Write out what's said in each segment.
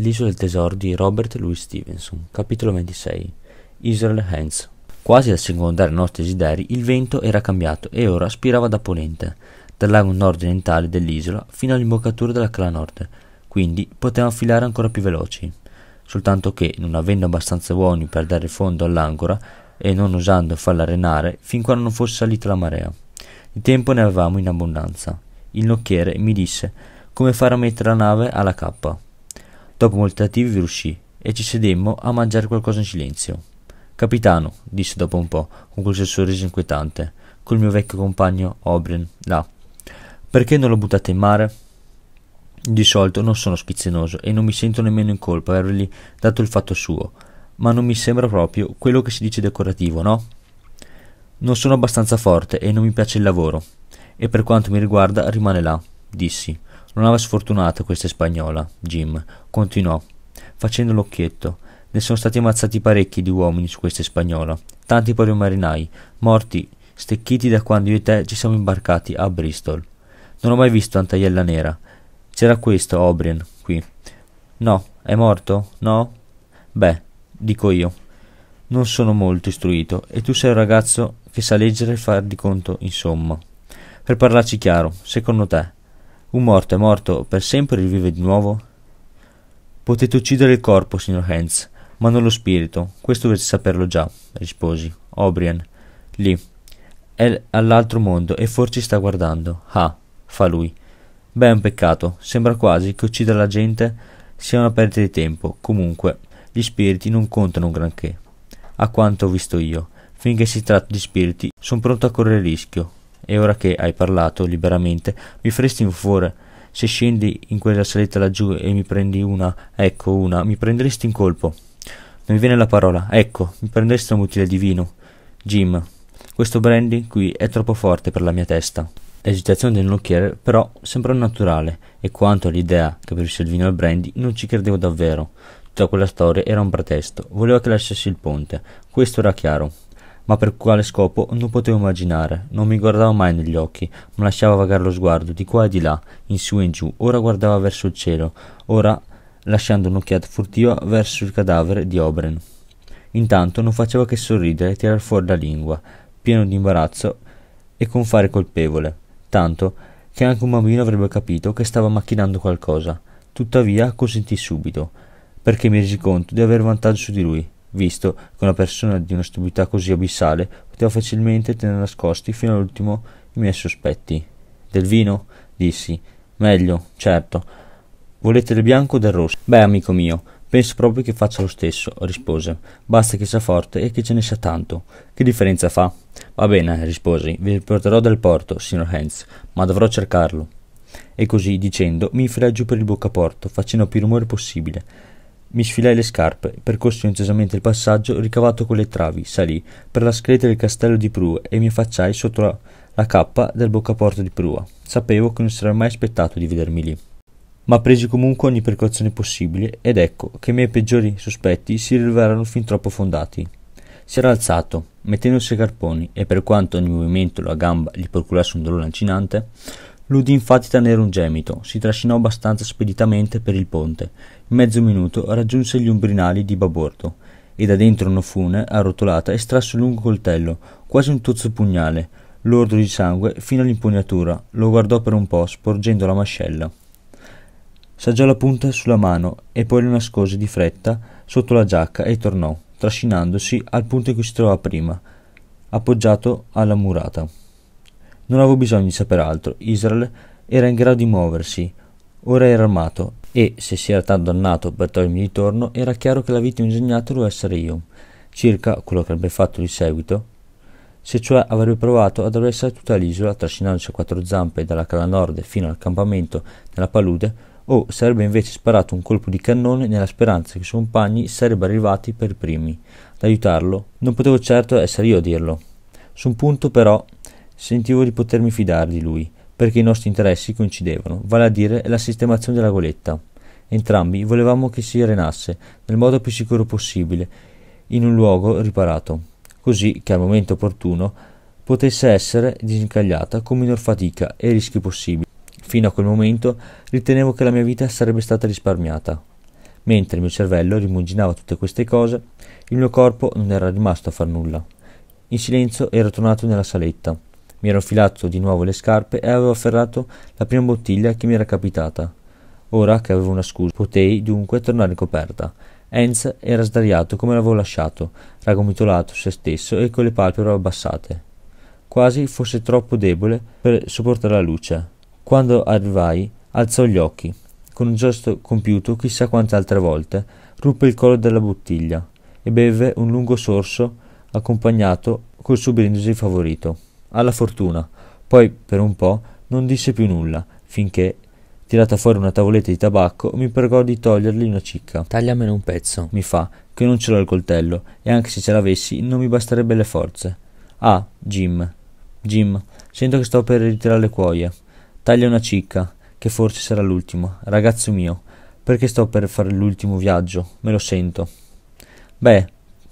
L'isola del tesoro di Robert Louis Stevenson, capitolo 26. Israel Hands. Quasi a secondare i nostri desideri, il vento era cambiato e ora spirava da ponente, dal lago nord-orientale dell'isola fino all'imboccatura della cala nord, quindi potevamo filare ancora più veloci. Soltanto che, non avendo abbastanza uomini per dare fondo all'ancora e non osando farla renare fin quando non fosse salita la marea. Di tempo ne avevamo in abbondanza. Il nocchiere mi disse come fare a mettere la nave alla cappa. Dopo molti tentativi riuscì e ci sedemmo a mangiare qualcosa in silenzio. Capitano, disse dopo un po', con quel sorriso inquietante, col mio vecchio compagno Obrin, là. Perché non lo buttate in mare? Di solito non sono schizzinoso e non mi sento nemmeno in colpa avergli dato il fatto suo, ma non mi sembra proprio quello che si dice decorativo, no? Non sono abbastanza forte e non mi piace il lavoro, e per quanto mi riguarda rimane là, dissi, Nuova sfortunata questa spagnola, Jim, continuò, facendo l'occhietto. Ne sono stati ammazzati parecchi di uomini su questa spagnola, tanti proprio marinai, morti, stecchiti da quando io e te ci siamo imbarcati a Bristol. Non ho mai visto Antaiella nera. C'era questo, Obrien, qui. No, è morto? No? Beh, dico io. Non sono molto istruito e tu sei un ragazzo che sa leggere e far di conto, insomma. Per parlarci chiaro, secondo te, un morto è morto per sempre e rivive di nuovo? Potete uccidere il corpo, signor Hans, ma non lo spirito. Questo dovete saperlo già, risposi. O'Brien, lì, è all'altro mondo e forse sta guardando. Ah, fa lui. Beh, è un peccato. Sembra quasi che uccidere la gente sia una perdita di tempo. Comunque, gli spiriti non contano un granché. A quanto ho visto io, finché si tratta di spiriti, sono pronto a correre rischio, e ora che hai parlato liberamente mi faresti un favore se scendi in quella saletta laggiù e mi prendi una ecco una mi prenderesti in colpo non mi viene la parola ecco mi prenderesti un utile di vino Jim questo brandy qui è troppo forte per la mia testa L'esitazione del nocchiere però sembrò naturale e quanto all'idea che preferisse il vino al brandy non ci credevo davvero. Tutta quella storia era un pretesto, voleva che lasciassi il ponte, questo era chiaro ma per quale scopo non potevo immaginare. Non mi guardava mai negli occhi, ma lasciava vagare lo sguardo di qua e di là, in su e in giù. Ora guardava verso il cielo, ora lasciando un'occhiata furtiva verso il cadavere di Obren. Intanto non faceva che sorridere e tirar fuori la lingua, pieno di imbarazzo e con fare colpevole, tanto che anche un bambino avrebbe capito che stava macchinando qualcosa. Tuttavia consentì subito, perché mi resi conto di aver vantaggio su di lui, visto che una persona di una stupidità così abissale poteva facilmente tenere nascosti fino all'ultimo i miei sospetti. Del vino? dissi. Meglio, certo. Volete del bianco o del rosso? Beh, amico mio, penso proprio che faccia lo stesso, rispose. Basta che sia forte e che ce ne sia tanto. Che differenza fa? Va bene, risposi, vi porterò dal porto, signor Hans, ma dovrò cercarlo. E così, dicendo, mi infilai giù per il boccaporto, facendo più rumore possibile mi sfilai le scarpe, percorsi incisamente il passaggio ricavato con le travi, salì per la screta del castello di Prue e mi affacciai sotto la, la cappa del boccaporto di Prua. Sapevo che non sarei mai aspettato di vedermi lì. Ma presi comunque ogni precauzione possibile ed ecco che i miei peggiori sospetti si rivelarono fin troppo fondati. Si era alzato, mettendosi ai carponi, e per quanto ogni movimento la gamba gli procurasse un dolore lancinante, L'udì infatti tenere un gemito, si trascinò abbastanza speditamente per il ponte. In mezzo minuto raggiunse gli umbrinali di Baborto e da dentro una fune, arrotolata, estrasse un lungo coltello, quasi un tozzo pugnale, lordo di sangue fino all'impugnatura. Lo guardò per un po', sporgendo la mascella. Saggiò la punta sulla mano e poi lo nascose di fretta sotto la giacca e tornò, trascinandosi al punto in cui si trovava prima, appoggiato alla murata. Non avevo bisogno di sapere altro. Israel era in grado di muoversi. Ora era armato e, se si era tanto dannato per togliermi di torno, era chiaro che la vittima ingegnata dovevo essere io. Circa quello che avrebbe fatto di seguito, se cioè avrebbe provato ad attraversare tutta l'isola trascinandosi a quattro zampe dalla cala nord fino al campamento nella palude, o sarebbe invece sparato un colpo di cannone nella speranza che i suoi compagni sarebbero arrivati per primi. Ad aiutarlo non potevo certo essere io a dirlo. Su un punto però Sentivo di potermi fidare di lui, perché i nostri interessi coincidevano, vale a dire la sistemazione della goletta. Entrambi volevamo che si arenasse nel modo più sicuro possibile, in un luogo riparato, così che al momento opportuno potesse essere disincagliata con minor fatica e rischi possibili. Fino a quel momento ritenevo che la mia vita sarebbe stata risparmiata. Mentre il mio cervello rimuginava tutte queste cose, il mio corpo non era rimasto a far nulla. In silenzio ero tornato nella saletta mi ero filato di nuovo le scarpe e avevo afferrato la prima bottiglia che mi era capitata. Ora che avevo una scusa, potei dunque tornare in coperta. Hans era sdraiato come l'avevo lasciato, raggomitolato su se stesso e con le palpebre abbassate. Quasi fosse troppo debole per sopportare la luce. Quando arrivai, alzò gli occhi. Con un gesto compiuto chissà quante altre volte, ruppe il collo della bottiglia e bevve un lungo sorso accompagnato col suo brindisi favorito alla fortuna. Poi, per un po', non disse più nulla, finché, tirata fuori una tavoletta di tabacco, mi pregò di togliergli una cicca. Tagliamene un pezzo, mi fa, che non ce l'ho il coltello, e anche se ce l'avessi non mi basterebbe le forze. Ah, Jim. Jim, sento che sto per ritirare le cuoie. Taglia una cicca, che forse sarà l'ultimo. Ragazzo mio, perché sto per fare l'ultimo viaggio, me lo sento. Beh,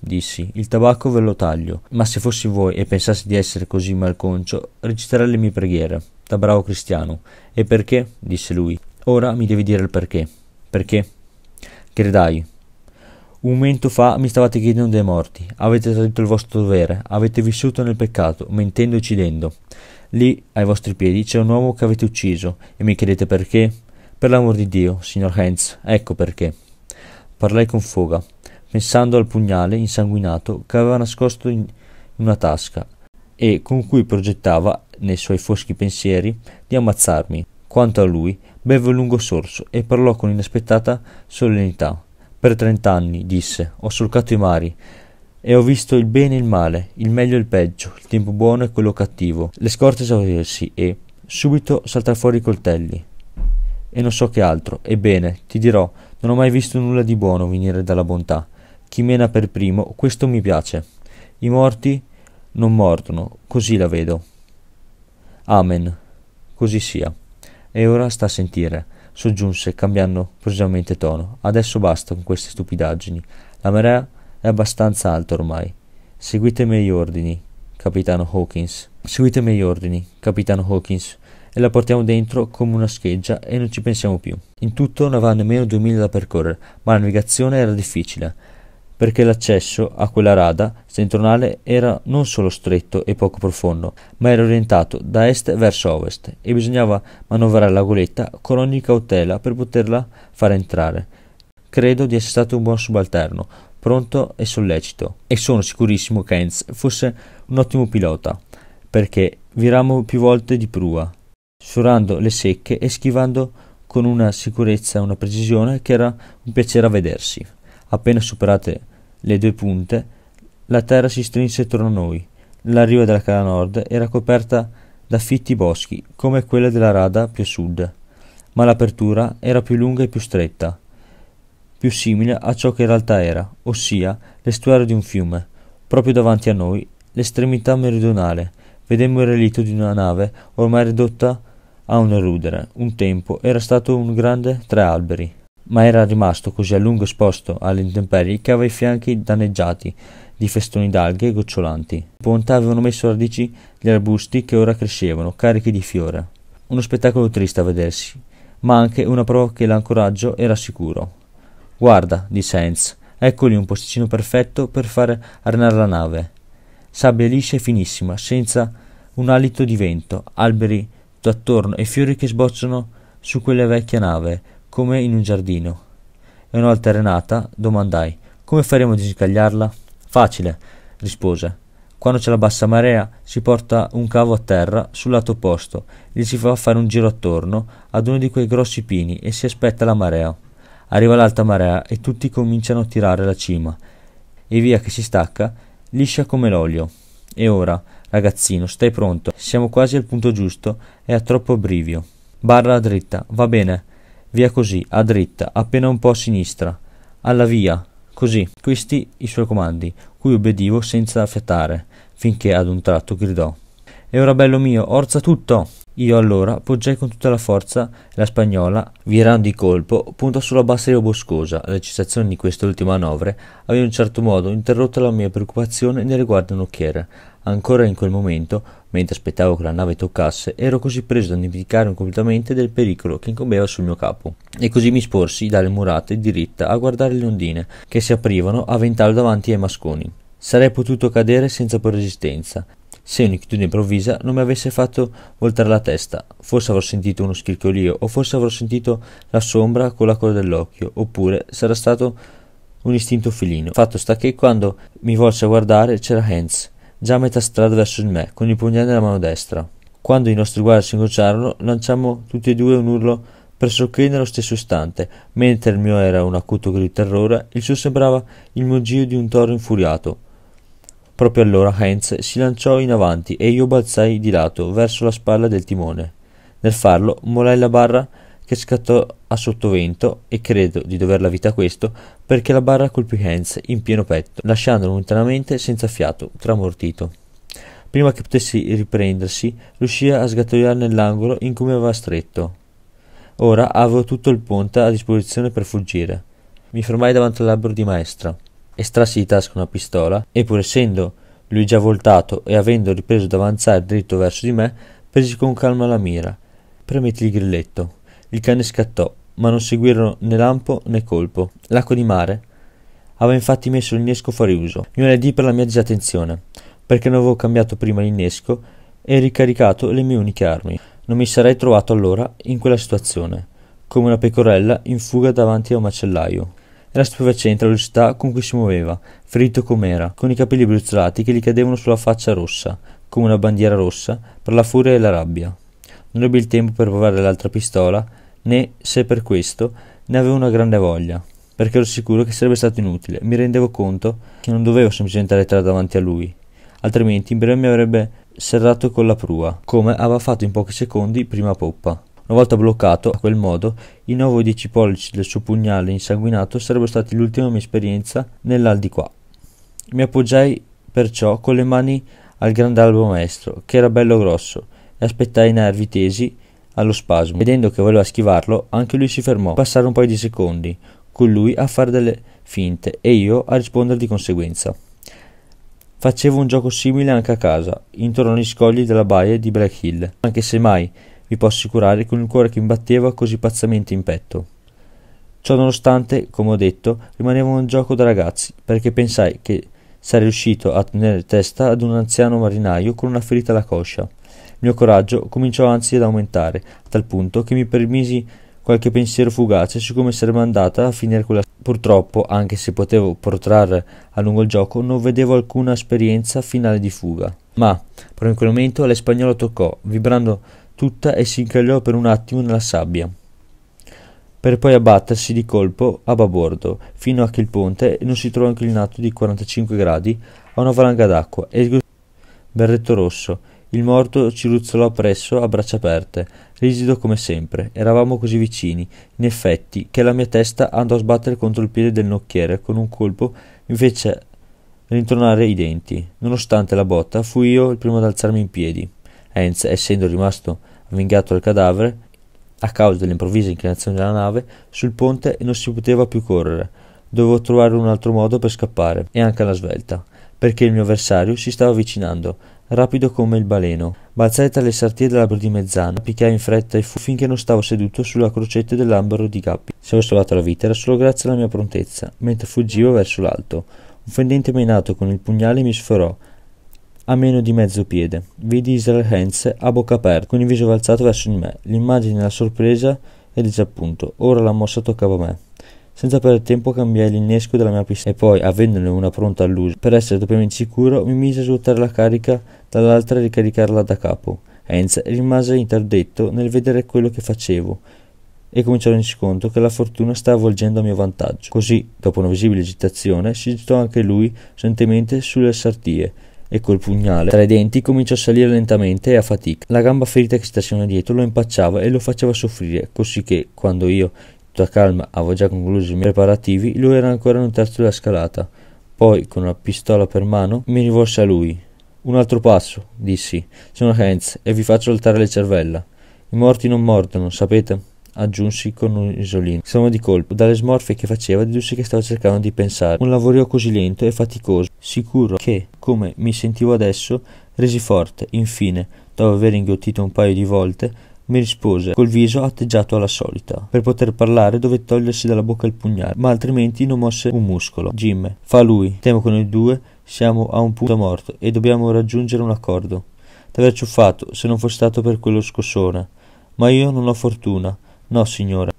dissi, il tabacco ve lo taglio, ma se fossi voi e pensassi di essere così malconcio, reciterei le mie preghiere, da bravo cristiano. E perché? disse lui. Ora mi devi dire il perché. Perché? Gridai. Un momento fa mi stavate chiedendo dei morti, avete tradito il vostro dovere, avete vissuto nel peccato, mentendo e uccidendo. Lì, ai vostri piedi, c'è un uomo che avete ucciso, e mi chiedete perché? Per l'amor di Dio, signor Hans, ecco perché. Parlai con foga pensando al pugnale insanguinato che aveva nascosto in una tasca e con cui progettava, nei suoi foschi pensieri, di ammazzarmi. Quanto a lui, beve un lungo sorso e parlò con inaspettata solennità. Per trent'anni, disse, ho solcato i mari e ho visto il bene e il male, il meglio e il peggio, il tempo buono e quello cattivo, le scorte esaurirsi e, subito, saltar fuori i coltelli. E non so che altro, ebbene, ti dirò, non ho mai visto nulla di buono venire dalla bontà chi mena per primo, questo mi piace. I morti non mordono, così la vedo. Amen. Così sia. E ora sta a sentire, soggiunse, cambiando prossimamente tono. Adesso basta con queste stupidaggini. La marea è abbastanza alta ormai. Seguite i miei ordini, capitano Hawkins. Seguite i miei ordini, capitano Hawkins, e la portiamo dentro come una scheggia e non ci pensiamo più. In tutto non aveva nemmeno 2000 da percorrere, ma la navigazione era difficile perché l'accesso a quella rada settentrionale era non solo stretto e poco profondo, ma era orientato da est verso ovest e bisognava manovrare la goletta con ogni cautela per poterla far entrare. Credo di essere stato un buon subalterno, pronto e sollecito, e sono sicurissimo che Heinz fosse un ottimo pilota, perché virammo più volte di prua, sfiorando le secche e schivando con una sicurezza e una precisione che era un piacere a vedersi. Appena superate le due punte, la terra si strinse attorno a noi. La riva della cala nord era coperta da fitti boschi, come quella della rada più a sud, ma l'apertura era più lunga e più stretta, più simile a ciò che in realtà era, ossia l'estuario di un fiume. Proprio davanti a noi, l'estremità meridionale, vedemmo il relitto di una nave ormai ridotta a un erudere. Un tempo era stato un grande tre alberi ma era rimasto così a lungo esposto alle intemperie che aveva i fianchi danneggiati di festoni d'alghe e gocciolanti. In ponta avevano messo radici gli arbusti che ora crescevano, carichi di fiore. Uno spettacolo triste a vedersi, ma anche una prova che l'ancoraggio era sicuro. Guarda, disse Hans, eccoli un posticino perfetto per far arenare la nave. Sabbia liscia e finissima, senza un alito di vento, alberi d'attorno e fiori che sbocciano su quella vecchia nave, come in un giardino. E una volta arenata, domandai: Come faremo di scagliarla? Facile, rispose. Quando c'è la bassa marea si porta un cavo a terra sul lato opposto, gli si fa fare un giro attorno ad uno di quei grossi pini e si aspetta la marea. Arriva l'alta marea e tutti cominciano a tirare la cima, e via che si stacca, liscia come l'olio. E ora, ragazzino, stai pronto, siamo quasi al punto giusto e a troppo brivio. Barra dritta, va bene, Via così, a dritta, appena un po' a sinistra. Alla via, così. Questi i suoi comandi, cui obbedivo senza fiatare, finché ad un tratto gridò. E ora bello mio, orza tutto! Io allora poggiai con tutta la forza la spagnola, virando di colpo, puntò sulla bassa riva boscosa. L'eccitazione di queste ultime manovre aveva in un certo modo interrotto la mia preoccupazione nel riguardo un occhiere. Ancora in quel momento Mentre aspettavo che la nave toccasse, ero così preso da dimenticarmi completamente del pericolo che incombeva sul mio capo. E così mi sporsi dalle murate diritta a guardare le ondine che si aprivano a ventare davanti ai masconi. Sarei potuto cadere senza più resistenza, se un'inquietudine improvvisa non mi avesse fatto voltare la testa. Forse avrò sentito uno scricchiolio, o forse avrò sentito la sombra con la coda dell'occhio, oppure sarà stato un istinto felino. Fatto sta che quando mi volse a guardare c'era Hans già a metà strada verso di me, con il pugnale nella mano destra. Quando i nostri guardi si incrociarono, lanciammo tutti e due un urlo pressoché nello stesso istante, mentre il mio era un acuto grido di terrore, il suo sembrava il muggio di un toro infuriato. Proprio allora Heinz si lanciò in avanti e io balzai di lato verso la spalla del timone. Nel farlo, molai la barra che scattò a sottovento e credo di dover la vita a questo perché la barra colpì Hans in pieno petto, lasciandolo lontanamente senza fiato, tramortito. Prima che potessi riprendersi, riuscì a sgattaiolare nell'angolo in cui mi aveva stretto. Ora avevo tutto il ponte a disposizione per fuggire. Mi fermai davanti all'albero di maestra, estrassi di tasca una pistola e pur essendo lui già voltato e avendo ripreso ad avanzare dritto verso di me, presi con calma la mira. Premetti il grilletto. Il cane scattò, ma non seguirono né lampo né colpo. L'acqua di mare aveva infatti messo l'innesco fuori uso. Lunedì per la mia disattenzione, perché non avevo cambiato prima l'innesco e ricaricato le mie uniche armi. Non mi sarei trovato allora in quella situazione, come una pecorella in fuga davanti a un macellaio. Era stupefacente la velocità con cui si muoveva, ferito com'era, con i capelli bruzzolati che gli cadevano sulla faccia rossa, come una bandiera rossa, per la furia e la rabbia. Non ebbi il tempo per provare l'altra pistola, né se per questo ne avevo una grande voglia, perché ero sicuro che sarebbe stato inutile. Mi rendevo conto che non dovevo semplicemente lettere davanti a lui, altrimenti in breve mi avrebbe serrato con la prua, come aveva fatto in pochi secondi prima poppa. Una volta bloccato, a quel modo, i 9 o pollici del suo pugnale insanguinato sarebbero stati l'ultima mia esperienza nell'al Mi appoggiai perciò con le mani al grand'albo maestro, che era bello grosso, e aspettai i nervi tesi allo spasimo. Vedendo che voleva schivarlo, anche lui si fermò. Passarono un paio di secondi, con lui a fare delle finte e io a rispondere di conseguenza. Facevo un gioco simile anche a casa, intorno agli scogli della baia di Black Hill, anche se mai, vi posso assicurare, con il cuore che mi batteva così pazzamente in petto. Ciò nonostante, come ho detto, rimaneva un gioco da ragazzi, perché pensai che sarei riuscito a tenere testa ad un anziano marinaio con una ferita alla coscia mio coraggio cominciò anzi ad aumentare a tal punto che mi permisi qualche pensiero fugace su come sarebbe andata a finire quella purtroppo anche se potevo protrarre a lungo il gioco non vedevo alcuna esperienza finale di fuga ma proprio in quel momento la spagnola toccò vibrando tutta e si incagliò per un attimo nella sabbia per poi abbattersi di colpo a babordo, fino a che il ponte non si trovò inclinato di 45 gradi a una valanga d'acqua e il berretto rosso il morto ci ruzzolò presso a braccia aperte rigido come sempre eravamo così vicini in effetti che la mia testa andò a sbattere contro il piede del nocchiere con un colpo mi fece rintornare i denti nonostante la botta fui io il primo ad alzarmi in piedi Heinz essendo rimasto avvingato al cadavere a causa dell'improvvisa inclinazione della nave sul ponte non si poteva più correre dovevo trovare un altro modo per scappare e anche alla svelta perché il mio avversario si stava avvicinando rapido come il baleno. Balzai tra le sartie dell'albero di mezzana, picchiai in fretta e fu finché non stavo seduto sulla crocetta dell'albero di Gabbi. Se ho salvato la vita era solo grazie alla mia prontezza, mentre fuggivo verso l'alto. Un fendente menato con il pugnale mi sforò a meno di mezzo piede. Vidi Israel Hans a bocca aperta, con il viso valzato verso di me, l'immagine la sorpresa e del disappunto. Ora la mossa toccava a me senza perdere tempo cambiai l'innesco della mia pistola e poi, avendone una pronta all'uso, per essere doppiamente sicuro, mi mise a svuotare la carica dall'altra e ricaricarla da capo. Heinz rimase interdetto nel vedere quello che facevo e cominciò a rendersi conto che la fortuna stava volgendo a mio vantaggio. Così, dopo una visibile agitazione, si gettò anche lui sontemente sulle sartie e col pugnale tra i denti cominciò a salire lentamente e a fatica. La gamba ferita che si trascinava dietro lo impacciava e lo faceva soffrire, così che, quando io Tutta calma, avevo già concluso i miei preparativi, lui era ancora in un terzo della scalata. Poi, con una pistola per mano, mi rivolse a lui. Un altro passo, dissi. Sono Hans e vi faccio alzare le cervella. I morti non mordono, sapete? aggiunsi con un risolino. Siamo di colpo. Dalle smorfie che faceva dedussi che stavo cercando di pensare. Un lavorio così lento e faticoso. Sicuro che, come mi sentivo adesso, resi forte, infine, dopo aver inghiottito un paio di volte, mi rispose, col viso atteggiato alla solita. Per poter parlare dovette togliersi dalla bocca il pugnale, ma altrimenti non mosse un muscolo. Jim, fa lui. Temo che noi due siamo a un punto morto e dobbiamo raggiungere un accordo. T'avrei ciuffato se non fosse stato per quello scossone. Ma io non ho fortuna. No, signore.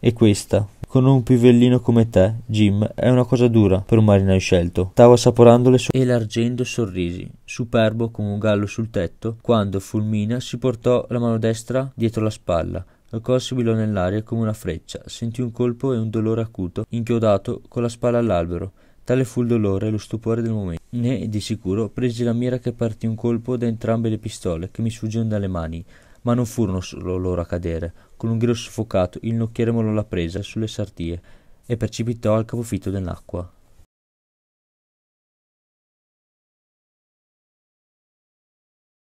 E questa. Con un pivellino come te, Jim, è una cosa dura per un marinaio scelto. Stavo assaporando le sue elargendo sorrisi, superbo come un gallo sul tetto, quando Fulmina si portò la mano destra dietro la spalla il cuore sibilò nell'aria come una freccia, sentì un colpo e un dolore acuto, inchiodato con la spalla all'albero. Tale fu il dolore e lo stupore del momento. Ne, di sicuro, presi la mira che partì un colpo da entrambe le pistole che mi sfuggirono dalle mani. Ma non furono solo loro a cadere. Con un grido soffocato il nocchiero mollò la presa sulle sartie e precipitò al capofitto dell'acqua.